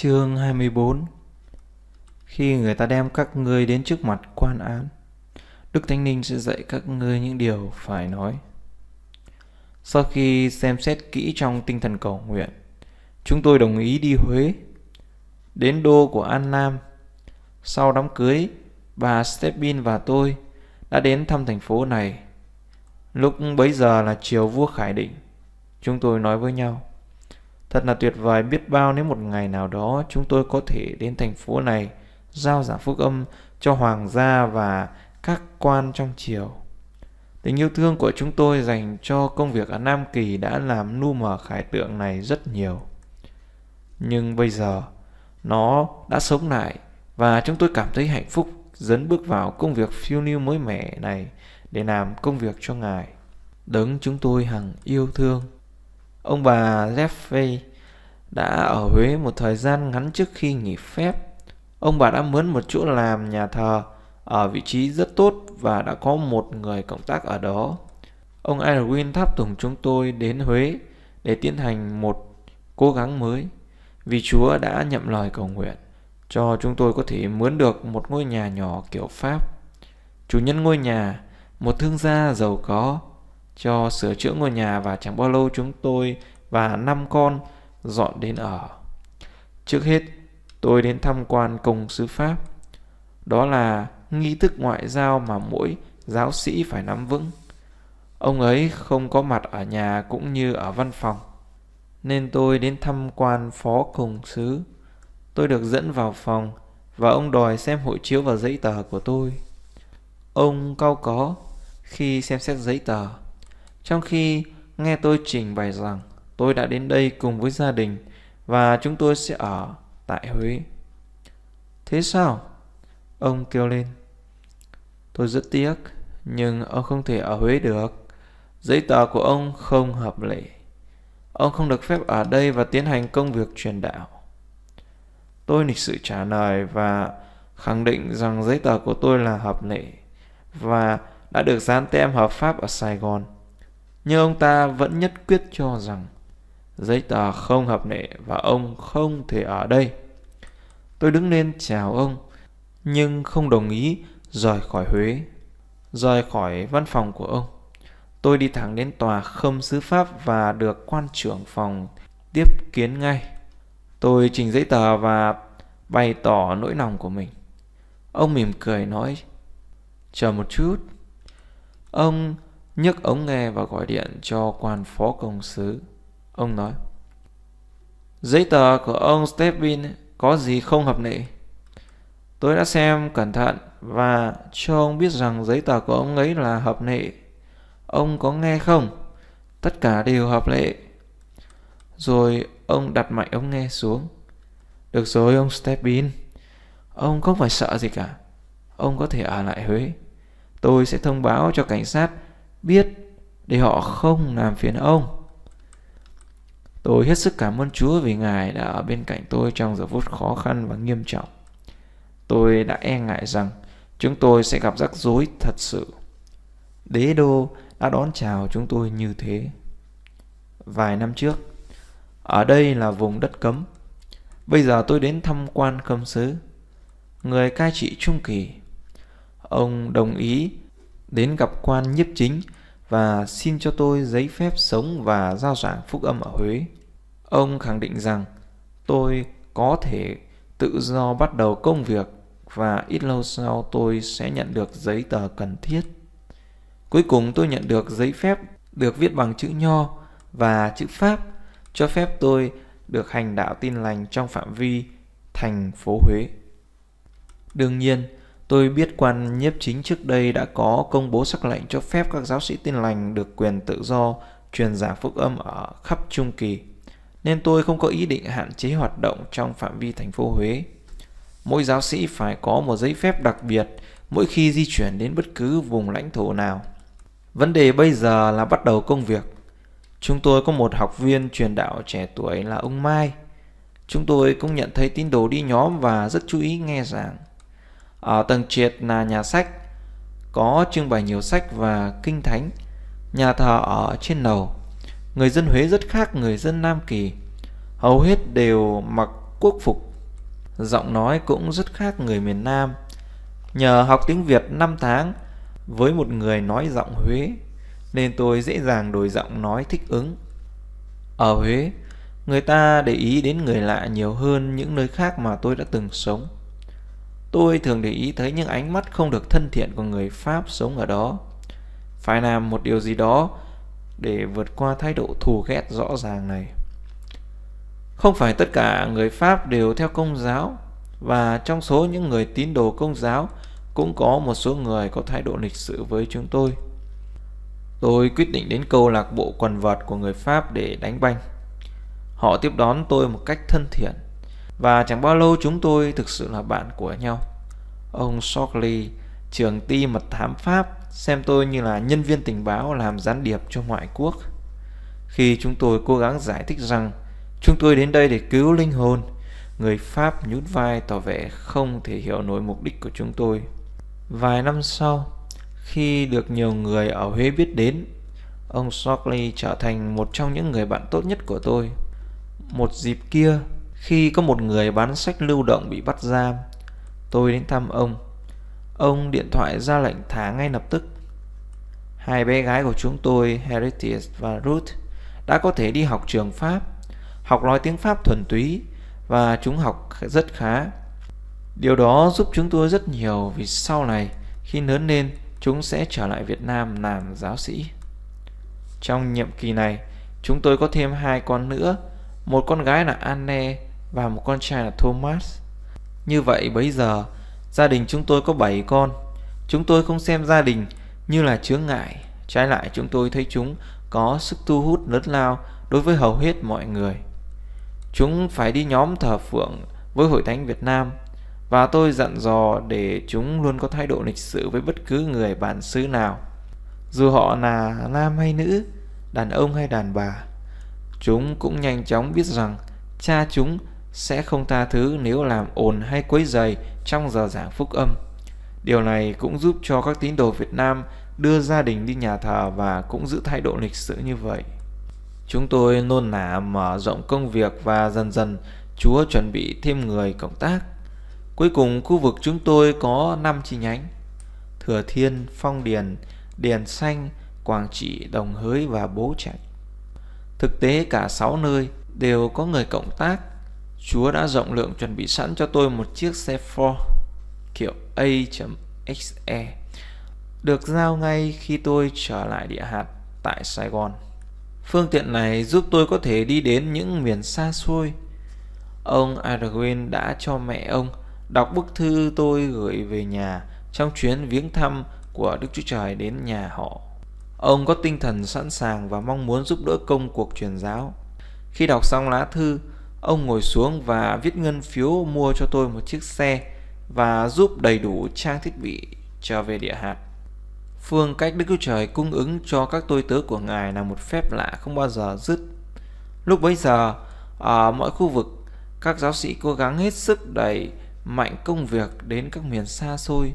Chương 24 Khi người ta đem các ngươi đến trước mặt quan án, Đức Thánh Linh sẽ dạy các ngươi những điều phải nói. Sau khi xem xét kỹ trong tinh thần cầu nguyện, chúng tôi đồng ý đi Huế, đến đô của An Nam. Sau đám cưới, bà Stepin và tôi đã đến thăm thành phố này. Lúc bấy giờ là chiều vua Khải Định, chúng tôi nói với nhau. Thật là tuyệt vời biết bao nếu một ngày nào đó chúng tôi có thể đến thành phố này giao giảng phúc âm cho hoàng gia và các quan trong triều. Tình yêu thương của chúng tôi dành cho công việc ở Nam Kỳ đã làm nu mờ khải tượng này rất nhiều. Nhưng bây giờ, nó đã sống lại và chúng tôi cảm thấy hạnh phúc dấn bước vào công việc phiêu lưu mới mẻ này để làm công việc cho Ngài. Đấng chúng tôi hằng yêu thương. Ông bà Leffe đã ở Huế một thời gian ngắn trước khi nghỉ phép. Ông bà đã mướn một chỗ làm nhà thờ ở vị trí rất tốt và đã có một người cộng tác ở đó. Ông Erwin tháp tùng chúng tôi đến Huế để tiến hành một cố gắng mới vì Chúa đã nhậm lời cầu nguyện cho chúng tôi có thể mướn được một ngôi nhà nhỏ kiểu Pháp. Chủ nhân ngôi nhà, một thương gia giàu có, cho sửa chữa ngôi nhà và chẳng bao lâu chúng tôi và năm con dọn đến ở. Trước hết, tôi đến tham quan công sứ Pháp. Đó là nghi thức ngoại giao mà mỗi giáo sĩ phải nắm vững. Ông ấy không có mặt ở nhà cũng như ở văn phòng, nên tôi đến thăm quan phó công sứ. Tôi được dẫn vào phòng và ông đòi xem hộ chiếu và giấy tờ của tôi. Ông cao có khi xem xét giấy tờ trong khi nghe tôi trình bày rằng tôi đã đến đây cùng với gia đình và chúng tôi sẽ ở tại Huế. Thế sao? Ông kêu lên. Tôi rất tiếc, nhưng ông không thể ở Huế được. Giấy tờ của ông không hợp lệ. Ông không được phép ở đây và tiến hành công việc truyền đạo. Tôi lịch sự trả lời và khẳng định rằng giấy tờ của tôi là hợp lệ và đã được dán tem hợp pháp ở Sài Gòn nhưng ông ta vẫn nhất quyết cho rằng giấy tờ không hợp lệ và ông không thể ở đây. Tôi đứng lên chào ông, nhưng không đồng ý rời khỏi Huế, rời khỏi văn phòng của ông. Tôi đi thẳng đến tòa khâm sứ Pháp và được quan trưởng phòng tiếp kiến ngay. Tôi trình giấy tờ và bày tỏ nỗi lòng của mình. Ông mỉm cười nói, chờ một chút. Ông nhấc ống nghe và gọi điện cho quan phó công sứ. Ông nói, Giấy tờ của ông Stepin có gì không hợp lệ? Tôi đã xem cẩn thận và cho ông biết rằng giấy tờ của ông ấy là hợp lệ. Ông có nghe không? Tất cả đều hợp lệ. Rồi ông đặt mạnh ống nghe xuống. Được rồi ông Stepin, ông không phải sợ gì cả. Ông có thể ở lại Huế. Tôi sẽ thông báo cho cảnh sát biết để họ không làm phiền ông. Tôi hết sức cảm ơn Chúa vì Ngài đã ở bên cạnh tôi trong giờ phút khó khăn và nghiêm trọng. Tôi đã e ngại rằng chúng tôi sẽ gặp rắc rối thật sự. Đế đô đã đón chào chúng tôi như thế. Vài năm trước, ở đây là vùng đất cấm. Bây giờ tôi đến thăm quan khâm sứ, người cai trị trung kỳ. Ông đồng ý đến gặp quan nhiếp chính và xin cho tôi giấy phép sống và giao giảng phúc âm ở Huế. Ông khẳng định rằng tôi có thể tự do bắt đầu công việc và ít lâu sau tôi sẽ nhận được giấy tờ cần thiết. Cuối cùng tôi nhận được giấy phép được viết bằng chữ nho và chữ Pháp cho phép tôi được hành đạo tin lành trong phạm vi thành phố Huế. Đương nhiên, Tôi biết quan nhiếp chính trước đây đã có công bố sắc lệnh cho phép các giáo sĩ tin lành được quyền tự do truyền giảng phúc âm ở khắp Trung Kỳ, nên tôi không có ý định hạn chế hoạt động trong phạm vi thành phố Huế. Mỗi giáo sĩ phải có một giấy phép đặc biệt mỗi khi di chuyển đến bất cứ vùng lãnh thổ nào. Vấn đề bây giờ là bắt đầu công việc. Chúng tôi có một học viên truyền đạo trẻ tuổi là ông Mai. Chúng tôi cũng nhận thấy tín đồ đi nhóm và rất chú ý nghe giảng. Ở ờ, tầng triệt là nhà sách, có trưng bày nhiều sách và kinh thánh, nhà thờ ở trên lầu. Người dân Huế rất khác người dân Nam Kỳ, hầu hết đều mặc quốc phục. Giọng nói cũng rất khác người miền Nam. Nhờ học tiếng Việt 5 tháng với một người nói giọng Huế nên tôi dễ dàng đổi giọng nói thích ứng. Ở Huế, người ta để ý đến người lạ nhiều hơn những nơi khác mà tôi đã từng sống. Tôi thường để ý thấy những ánh mắt không được thân thiện của người Pháp sống ở đó. Phải làm một điều gì đó để vượt qua thái độ thù ghét rõ ràng này. Không phải tất cả người Pháp đều theo công giáo và trong số những người tín đồ công giáo cũng có một số người có thái độ lịch sự với chúng tôi. Tôi quyết định đến câu lạc bộ quần vợt của người Pháp để đánh banh. Họ tiếp đón tôi một cách thân thiện và chẳng bao lâu chúng tôi thực sự là bạn của nhau Ông Shockley trưởng ti mật thám Pháp xem tôi như là nhân viên tình báo làm gián điệp cho ngoại quốc. Khi chúng tôi cố gắng giải thích rằng chúng tôi đến đây để cứu linh hồn, người Pháp nhún vai tỏ vẻ không thể hiểu nổi mục đích của chúng tôi. Vài năm sau, khi được nhiều người ở Huế biết đến, ông Shockley trở thành một trong những người bạn tốt nhất của tôi. Một dịp kia, khi có một người bán sách lưu động bị bắt giam, tôi đến thăm ông. Ông điện thoại ra lệnh thả ngay lập tức. Hai bé gái của chúng tôi, Heritius và Ruth, đã có thể đi học trường Pháp, học nói tiếng Pháp thuần túy và chúng học rất khá. Điều đó giúp chúng tôi rất nhiều vì sau này khi lớn lên chúng sẽ trở lại Việt Nam làm giáo sĩ. Trong nhiệm kỳ này, chúng tôi có thêm hai con nữa, một con gái là Anne và một con trai là Thomas. Như vậy bây giờ, gia đình chúng tôi có 7 con. Chúng tôi không xem gia đình như là chướng ngại, trái lại chúng tôi thấy chúng có sức thu hút lớn lao đối với hầu hết mọi người. Chúng phải đi nhóm thờ phượng với Hội Thánh Việt Nam và tôi dặn dò để chúng luôn có thái độ lịch sự với bất cứ người bản xứ nào. Dù họ là nam hay nữ, đàn ông hay đàn bà, chúng cũng nhanh chóng biết rằng cha chúng sẽ không tha thứ nếu làm ồn hay quấy rầy trong giờ giảng phúc âm. Điều này cũng giúp cho các tín đồ Việt Nam đưa gia đình đi nhà thờ và cũng giữ thái độ lịch sự như vậy. Chúng tôi nôn nả mở rộng công việc và dần dần Chúa chuẩn bị thêm người cộng tác. Cuối cùng khu vực chúng tôi có 5 chi nhánh. Thừa Thiên, Phong Điền, Điền Xanh, Quảng Trị, Đồng Hới và Bố Trạch. Thực tế cả 6 nơi đều có người cộng tác Chúa đã rộng lượng chuẩn bị sẵn cho tôi một chiếc xe Ford kiểu A.XE được giao ngay khi tôi trở lại địa hạt tại Sài Gòn. Phương tiện này giúp tôi có thể đi đến những miền xa xôi. Ông Arwin đã cho mẹ ông đọc bức thư tôi gửi về nhà trong chuyến viếng thăm của Đức Chúa Trời đến nhà họ. Ông có tinh thần sẵn sàng và mong muốn giúp đỡ công cuộc truyền giáo. Khi đọc xong lá thư, Ông ngồi xuống và viết ngân phiếu mua cho tôi một chiếc xe và giúp đầy đủ trang thiết bị cho về địa hạt. Phương cách Đức Chúa Trời cung ứng cho các tôi tớ của Ngài là một phép lạ không bao giờ dứt. Lúc bấy giờ, ở mọi khu vực, các giáo sĩ cố gắng hết sức đẩy mạnh công việc đến các miền xa xôi,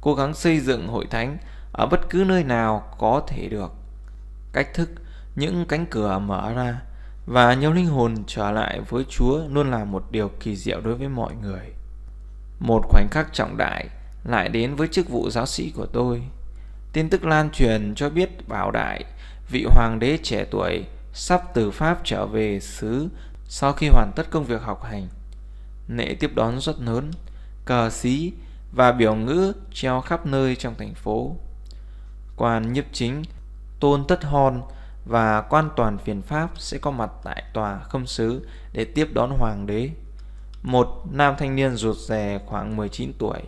cố gắng xây dựng hội thánh ở bất cứ nơi nào có thể được. Cách thức những cánh cửa mở ra và nhiều linh hồn trở lại với Chúa luôn là một điều kỳ diệu đối với mọi người. Một khoảnh khắc trọng đại lại đến với chức vụ giáo sĩ của tôi. Tin tức lan truyền cho biết Bảo Đại, vị hoàng đế trẻ tuổi, sắp từ Pháp trở về xứ sau khi hoàn tất công việc học hành. Nệ tiếp đón rất lớn, cờ xí và biểu ngữ treo khắp nơi trong thành phố. Quan nhiếp chính Tôn Tất hòn và quan toàn phiền pháp sẽ có mặt tại tòa khâm sứ để tiếp đón hoàng đế. Một nam thanh niên ruột rè khoảng 19 tuổi.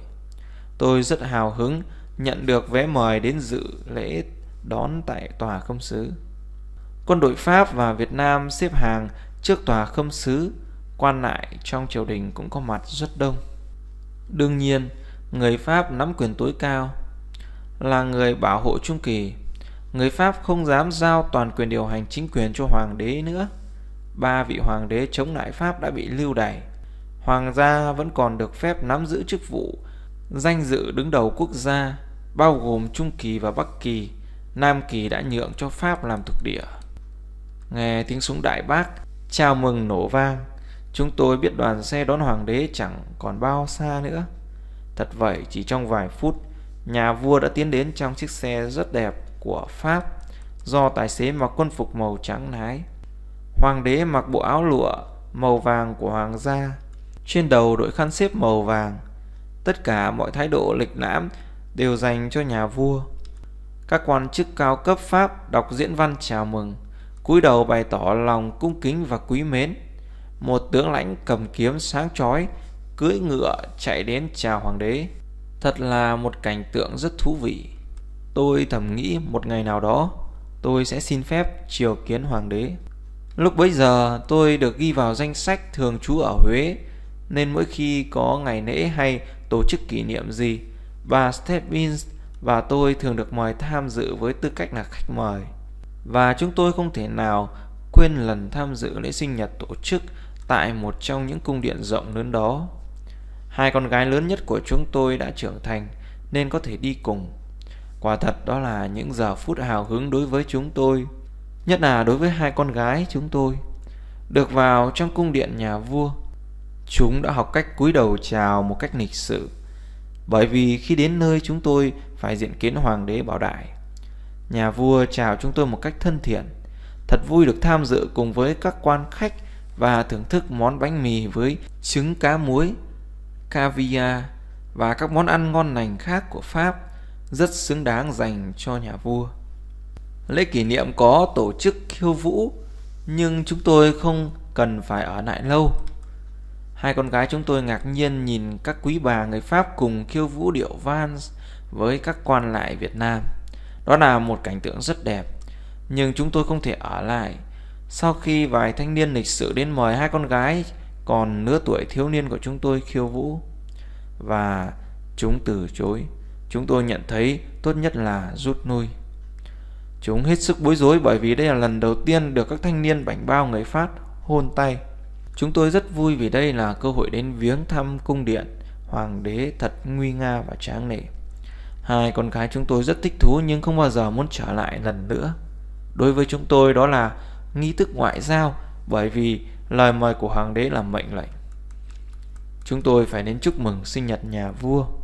Tôi rất hào hứng nhận được vé mời đến dự lễ đón tại tòa khâm sứ. Quân đội Pháp và Việt Nam xếp hàng trước tòa khâm sứ, quan lại trong triều đình cũng có mặt rất đông. Đương nhiên, người Pháp nắm quyền tối cao là người bảo hộ Trung Kỳ người Pháp không dám giao toàn quyền điều hành chính quyền cho hoàng đế nữa. Ba vị hoàng đế chống lại Pháp đã bị lưu đày. Hoàng gia vẫn còn được phép nắm giữ chức vụ, danh dự đứng đầu quốc gia, bao gồm Trung Kỳ và Bắc Kỳ, Nam Kỳ đã nhượng cho Pháp làm thuộc địa. Nghe tiếng súng đại bác, chào mừng nổ vang, chúng tôi biết đoàn xe đón hoàng đế chẳng còn bao xa nữa. Thật vậy, chỉ trong vài phút, nhà vua đã tiến đến trong chiếc xe rất đẹp, của Pháp do tài xế mặc quân phục màu trắng nái. Hoàng đế mặc bộ áo lụa màu vàng của hoàng gia, trên đầu đội khăn xếp màu vàng. Tất cả mọi thái độ lịch lãm đều dành cho nhà vua. Các quan chức cao cấp Pháp đọc diễn văn chào mừng, cúi đầu bày tỏ lòng cung kính và quý mến. Một tướng lãnh cầm kiếm sáng chói, cưỡi ngựa chạy đến chào hoàng đế. Thật là một cảnh tượng rất thú vị. Tôi thầm nghĩ một ngày nào đó tôi sẽ xin phép triều kiến hoàng đế. Lúc bấy giờ tôi được ghi vào danh sách thường trú ở Huế nên mỗi khi có ngày lễ hay tổ chức kỷ niệm gì, bà Stebbins và tôi thường được mời tham dự với tư cách là khách mời. Và chúng tôi không thể nào quên lần tham dự lễ sinh nhật tổ chức tại một trong những cung điện rộng lớn đó. Hai con gái lớn nhất của chúng tôi đã trưởng thành nên có thể đi cùng Quả thật đó là những giờ phút hào hứng đối với chúng tôi, nhất là đối với hai con gái chúng tôi. Được vào trong cung điện nhà vua, chúng đã học cách cúi đầu chào một cách lịch sự. Bởi vì khi đến nơi chúng tôi phải diện kiến hoàng đế Bảo Đại. Nhà vua chào chúng tôi một cách thân thiện. Thật vui được tham dự cùng với các quan khách và thưởng thức món bánh mì với trứng cá muối, caviar và các món ăn ngon lành khác của Pháp rất xứng đáng dành cho nhà vua. Lễ kỷ niệm có tổ chức khiêu vũ nhưng chúng tôi không cần phải ở lại lâu. Hai con gái chúng tôi ngạc nhiên nhìn các quý bà người Pháp cùng khiêu vũ điệu vans với các quan lại Việt Nam. Đó là một cảnh tượng rất đẹp, nhưng chúng tôi không thể ở lại. Sau khi vài thanh niên lịch sự đến mời hai con gái còn nửa tuổi thiếu niên của chúng tôi khiêu vũ và chúng từ chối. Chúng tôi nhận thấy tốt nhất là rút lui Chúng hết sức bối rối bởi vì đây là lần đầu tiên được các thanh niên bảnh bao người Pháp hôn tay. Chúng tôi rất vui vì đây là cơ hội đến viếng thăm cung điện, hoàng đế thật nguy nga và tráng lệ. Hai con gái chúng tôi rất thích thú nhưng không bao giờ muốn trở lại lần nữa. Đối với chúng tôi đó là nghi thức ngoại giao bởi vì lời mời của hoàng đế là mệnh lệnh. Chúng tôi phải đến chúc mừng sinh nhật nhà vua